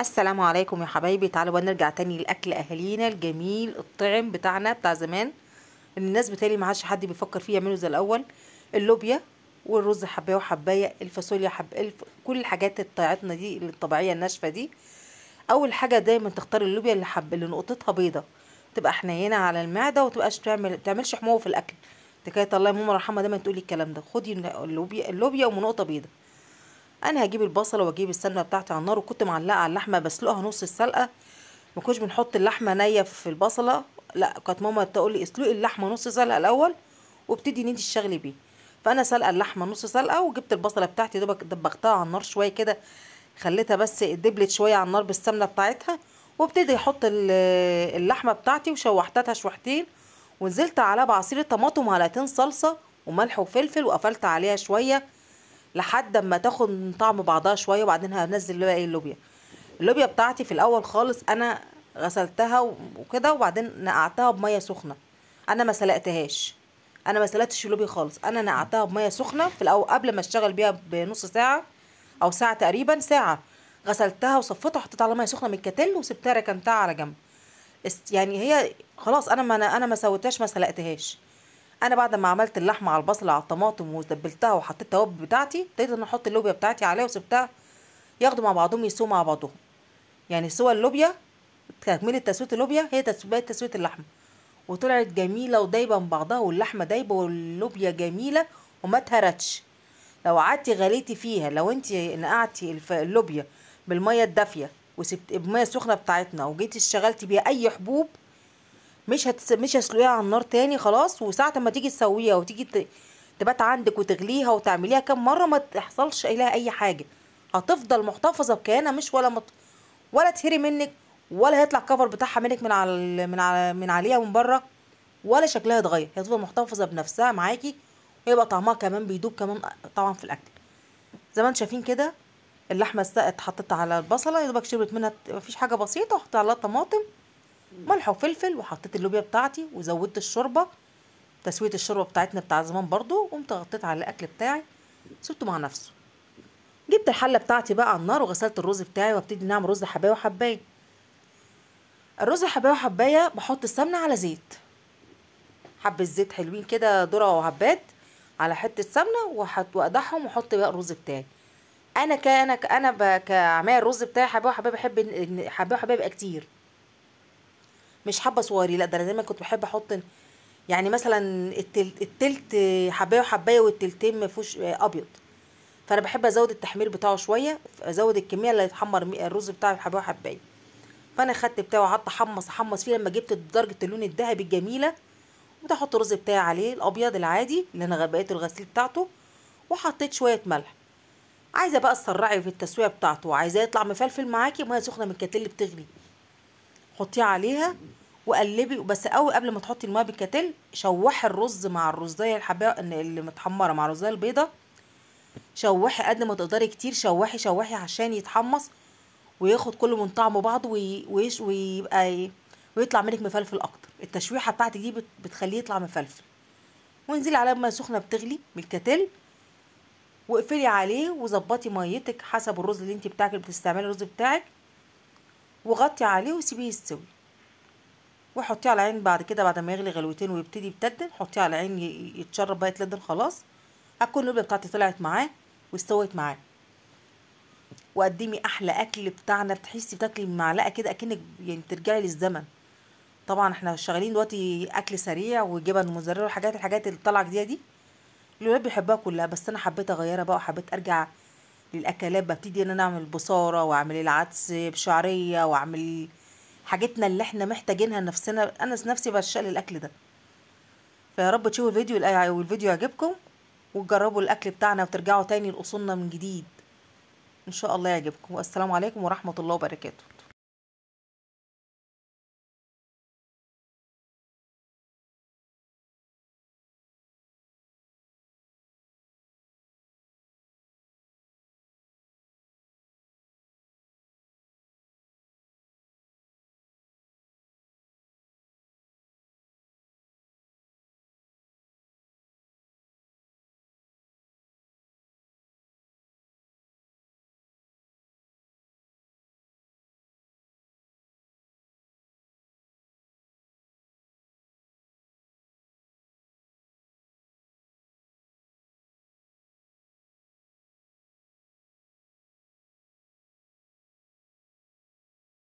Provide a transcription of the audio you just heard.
السلام عليكم يا حبايبي تعالوا بقى نرجع تاني لاكل اهالينا الجميل الطعم بتاعنا بتاع زمان الناس بتالي ما عادش حد بيفكر فيه يعمله زي الاول اللوبيا والرز حبايه وحبايه الفاصوليا حب الف... كل الحاجات بتاعتنا دي الطبيعيه الناشفه دي اول حاجه دايما تختار اللوبيا اللي حب اللي نقطتها بيضه تبقى حنينه على المعده وتبقاش تعمل تعملش حموه في الاكل تكايه الله يا ماما رحمه دايما تقولي الكلام ده خدي اللوبيا اللوبيا ومنقطه بيضه انا هجيب البصله واجيب السمنه بتاعتي على النار وكنت معلقه على اللحمه بسلقها نص السلقه ما كناش بنحط اللحمه نيه في البصله لا كانت ماما تقول لي اسلقي اللحمه نص سلقه الاول وابتدي ان انت تشتغلي بيه فانا سلقه اللحمه نص سلقه وجبت البصله بتاعتي دوبك دبختها على النار شويه كده خليتها بس دبلت شويه على النار بالسمنه بتاعتها وابتدي احط اللحمه بتاعتي وشوحتها شوحتين ونزلت عليها بعصير طماطم ومعلقتين صلصه وملح وفلفل وقفلت عليها شويه لحد اما تاخد من طعم بعضها شويه وبعدين هنزل بقى إيه، اللوبيا اللوبيا بتاعتي في الاول خالص انا غسلتها وكده وبعدين نقعتها بميه سخنه انا ما سلقتهاش انا ما سلقتش اللوبيا خالص انا نقعتها بميه سخنه في الاول قبل ما اشتغل بيها بنص ساعه او ساعه تقريبا ساعه غسلتها وصفيتها وحطيتها على ميه سخنه من الكتل وسبتها ركنتها على جنب يعني هي خلاص انا ما انا ما سويتهاش ما سلقتهاش انا بعد ما عملت اللحمه على البصل على الطماطم وتبلتها وحطيت التوابل بتاعتي ابتديت ان احط اللوبيا بتاعتي عليها وسبتها ياخدوا مع بعضهم يسووا مع بعضهم يعني سوى اللوبيا تكمله تسويه اللوبيا هي تسويه تسويه اللحمه وطلعت جميله ودايبه من بعضها واللحمه دايبه واللوبيا جميله وما تهرتش لو قعدتي غليتي فيها لو انت نقعتي اللوبيا بالميه الدافيه وسبت بميه سخنه بتاعتنا وجيتي اشتغلتي بيها اي حبوب مش هتس... مش هسلقيها على النار تاني خلاص وساعه ما تيجي تسويها وتيجي ت... تبات عندك وتغليها وتعمليها كام مره ما تحصلش لها اي حاجه هتفضل محتفظه بكيانها مش ولا مط... ولا تهري منك ولا هيطلع الكفر بتاعها منك من على من على من عليها من بره ولا شكلها اتغير هتفضل محتفظه بنفسها معاكي ويبقى طعمها كمان بيدوب كمان طبعا في الاكل زي ما انتم شايفين كده اللحمه اتحطت على البصله يا دوبك شربت منها مفيش حاجه بسيطه وحطيت عليها الطماطم ملح وفلفل وحطيت اللوبيا بتاعتي وزودت الشوربه تسويه الشوربه بتاعتنا بتاع زمان برضو قمت غطيت على الاكل بتاعي سبته مع نفسه جبت الحله بتاعتي بقى على النار وغسلت الرز بتاعي وابتدي نعمل رز حبايه وحبايه الرز حبايه وحبايه بحط السمنه على زيت حبه زيت حلوين كده ذره وعباد على حته سمنه واقدحهم واحط بقى الرز بتاعي انا كان انا كعمايل الرز بتاعي حبايه وحبايه بحب حبايه وحبايه كتير مش حبه صواري لا ده انا دايما كنت بحب احط يعني مثلا التلت حبايه وحبايه والتلتين ما فيهوش آه، ابيض فانا بحب ازود التحمير بتاعه شويه ازود الكميه اللي يتحمر الرز بتاع الحبايه وحبايه فانا خدت بتاعه وقعدت احمص احمص فيه لما جبت درجه اللون الذهبي الجميله وتحط الرز بتاعي عليه الابيض العادي اللي انا بقيت الغسيل بتاعته وحطيت شويه ملح عايزه بقى تسرعي في التسويه بتاعته عايزاه يطلع مفلفل معاكي ميه سخنه من الكتل بتغلي حطيه عليها وقلبي بس قوي قبل ما تحطي الميه بالكاتل شوحي الرز مع الرزايه الحبايه اللي متحمره مع الرزايه البيضه شوحي قد ما تقدري كتير شوحي شوحي عشان يتحمص وياخد كله من طعمه بعض ويش ويبقى ايه، ويطلع منك مفلفل اكتر التشويحه بتاعتك دي بتخليه يطلع مفلفل وانزلي عليه بميه سخنه بتغلي من الكتل واقفلي عليه وظبطي ميتك حسب الرز اللي انت بتاعك بتستعملي الرز بتاعك وغطي عليه وسيبيه يستوي وحطيه على عين بعد كده بعد ما يغلي غلوتين ويبتدي يبتدل حطيه على عين يتشرب بقى يتلدن خلاص هتكون القلبه بتاعتي طلعت معاه واستوت معاه وقدمي احلى اكل بتاعنا بتحسي بتاكلي معلقه كده اكنك يعني بترجعي للزمن طبعا احنا شغالين دلوقتي اكل سريع وجبن وموزاريلا وحاجات الحاجات اللي طالعه جديده دي الولاد بيحبها كلها بس انا حبيت اغيرها بقى وحبيت ارجع للاكلات ببتدي ان انا اعمل بصاره واعمل العدس بشعريه واعمل حاجتنا اللي احنا محتاجينها لنفسنا انا نفسي بشقل الاكل ده فيا رب تشوفوا الفيديو آه، والفيديو يعجبكم وتجربوا الاكل بتاعنا وترجعوا تاني لاصولنا من جديد ان شاء الله يعجبكم والسلام عليكم ورحمه الله وبركاته